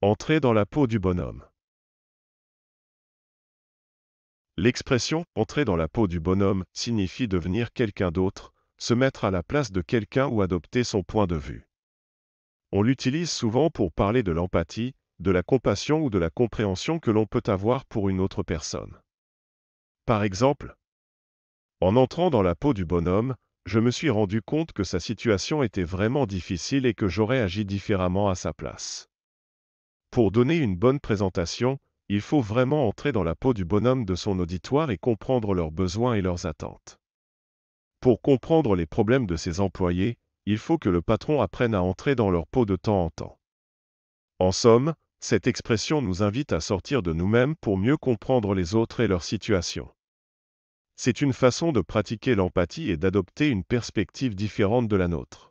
Entrer dans la peau du bonhomme. L'expression entrer dans la peau du bonhomme signifie devenir quelqu'un d'autre, se mettre à la place de quelqu'un ou adopter son point de vue. On l'utilise souvent pour parler de l'empathie, de la compassion ou de la compréhension que l'on peut avoir pour une autre personne. Par exemple, en entrant dans la peau du bonhomme, je me suis rendu compte que sa situation était vraiment difficile et que j'aurais agi différemment à sa place. Pour donner une bonne présentation, il faut vraiment entrer dans la peau du bonhomme de son auditoire et comprendre leurs besoins et leurs attentes. Pour comprendre les problèmes de ses employés, il faut que le patron apprenne à entrer dans leur peau de temps en temps. En somme, cette expression nous invite à sortir de nous-mêmes pour mieux comprendre les autres et leur situation. C'est une façon de pratiquer l'empathie et d'adopter une perspective différente de la nôtre.